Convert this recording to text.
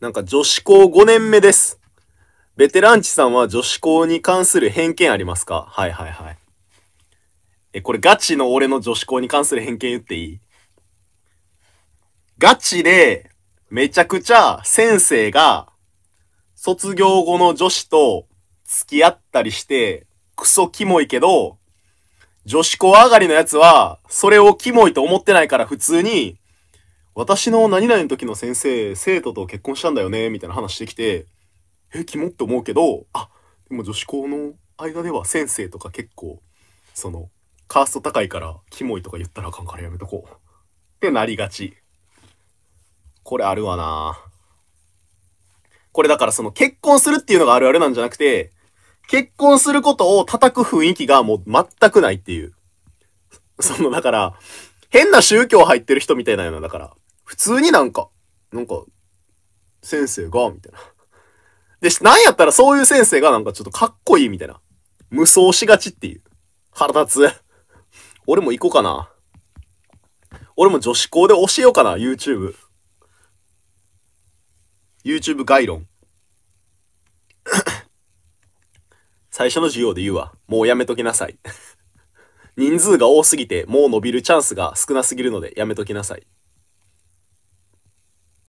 なんか女子校5年目です。ベテランチさんは女子校に関する偏見ありますかはいはいはい。え、これガチの俺の女子校に関する偏見言っていいガチで、めちゃくちゃ先生が、卒業後の女子と付き合ったりして、クソキモいけど、女子校上がりのやつは、それをキモいと思ってないから普通に私の何々の時の先生、生徒と結婚したんだよね、みたいな話してきて、え、キモって思うけど、あ、でも女子校の間では先生とか結構、その、カースト高いからキモいとか言ったらあかんからやめとこう。ってなりがち。これあるわなこれだからその結婚するっていうのがあるあるなんじゃなくて、結婚することを叩く雰囲気がもう全くないっていう。そのだから、変な宗教入ってる人みたいなよな、だから。普通になんか、なんか、先生が、みたいな。で、なんやったらそういう先生がなんかちょっとかっこいいみたいな。無双しがちっていう。腹立つ。俺も行こうかな。俺も女子校で教えようかな、YouTube。YouTube 概論。最初の授業で言うわ。もうやめときなさい。人数が多すぎて、もう伸びるチャンスが少なすぎるのでやめときなさい。